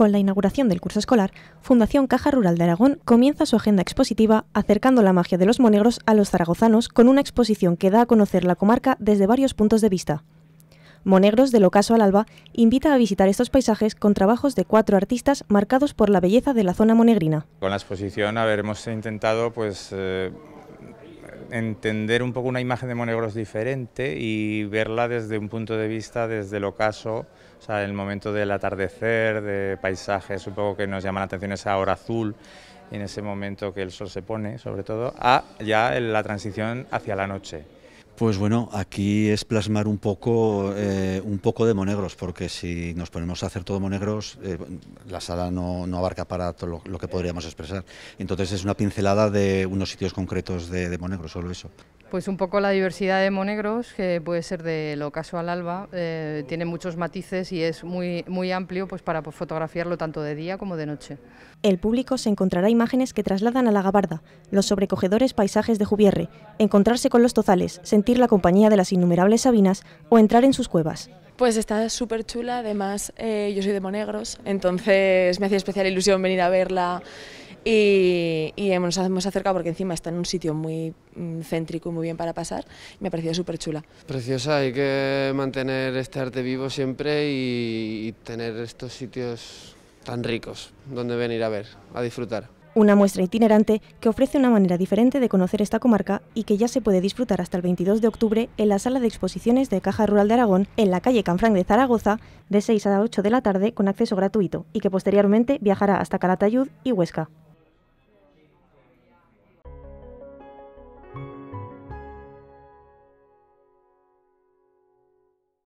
Con la inauguración del curso escolar, Fundación Caja Rural de Aragón comienza su agenda expositiva acercando la magia de los monegros a los zaragozanos con una exposición que da a conocer la comarca desde varios puntos de vista. Monegros del Ocaso al Alba invita a visitar estos paisajes con trabajos de cuatro artistas marcados por la belleza de la zona monegrina. Con la exposición intentado pues, eh, entender un poco una imagen de Monegros diferente y verla desde un punto de vista, desde el ocaso, o sea, el momento del atardecer, de paisajes ...supongo que nos llama la atención esa hora azul, en ese momento que el sol se pone, sobre todo, a ya la transición hacia la noche. Pues bueno, aquí es plasmar un poco, eh, un poco de monegros, porque si nos ponemos a hacer todo monegros, eh, la sala no, abarca para todo lo, que podríamos expresar. Entonces es una pincelada de unos sitios concretos de monegros, solo eso. Pues un poco la diversidad de Monegros, que puede ser del ocaso al alba, eh, tiene muchos matices y es muy, muy amplio pues para fotografiarlo tanto de día como de noche. El público se encontrará imágenes que trasladan a la gabarda, los sobrecogedores paisajes de Jubierre, encontrarse con los tozales, sentir la compañía de las innumerables sabinas o entrar en sus cuevas. Pues está súper chula, además eh, yo soy de Monegros, entonces me hacía especial ilusión venir a verla y, nos hemos acercado porque encima está en un sitio muy mm, céntrico y muy bien para pasar. me ha parecido súper chula. Preciosa, hay que mantener este arte vivo siempre y, tener estos sitios tan ricos donde venir a ver, a disfrutar. Una muestra itinerante que ofrece una manera diferente de conocer esta comarca y que ya se puede disfrutar hasta el 22 de octubre en la sala de exposiciones de Caja Rural de Aragón, en la calle Canfranc de Zaragoza, de 6 a 8 de la tarde con acceso gratuito y que posteriormente viajará hasta Calatayud y Huesca.